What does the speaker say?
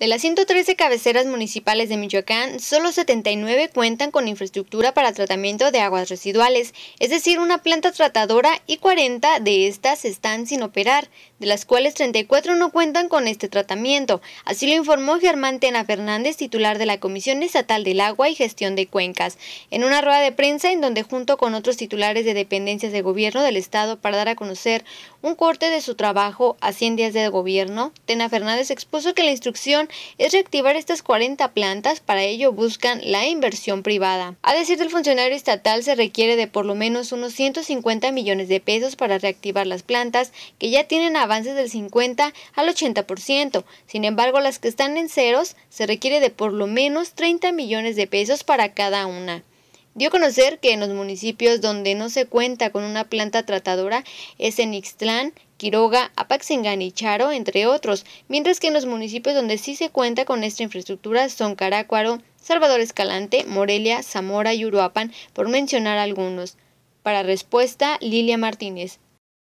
De las 113 cabeceras municipales de Michoacán, solo 79 cuentan con infraestructura para tratamiento de aguas residuales, es decir, una planta tratadora y 40 de estas están sin operar, de las cuales 34 no cuentan con este tratamiento. Así lo informó Germán Tena Fernández, titular de la Comisión Estatal del Agua y Gestión de Cuencas, en una rueda de prensa en donde junto con otros titulares de dependencias de gobierno del Estado para dar a conocer un corte de su trabajo a 100 días de gobierno, Tena Fernández expuso que la instrucción es reactivar estas 40 plantas, para ello buscan la inversión privada. A decir del funcionario estatal, se requiere de por lo menos unos 150 millones de pesos para reactivar las plantas que ya tienen avances del 50 al 80%. Sin embargo, las que están en ceros se requiere de por lo menos 30 millones de pesos para cada una. Dio a conocer que en los municipios donde no se cuenta con una planta tratadora es en Ixtlán, Quiroga, Apaxingán y Charo, entre otros, mientras que en los municipios donde sí se cuenta con esta infraestructura son Carácuaro, Salvador Escalante, Morelia, Zamora y Uruapan, por mencionar algunos. Para respuesta, Lilia Martínez.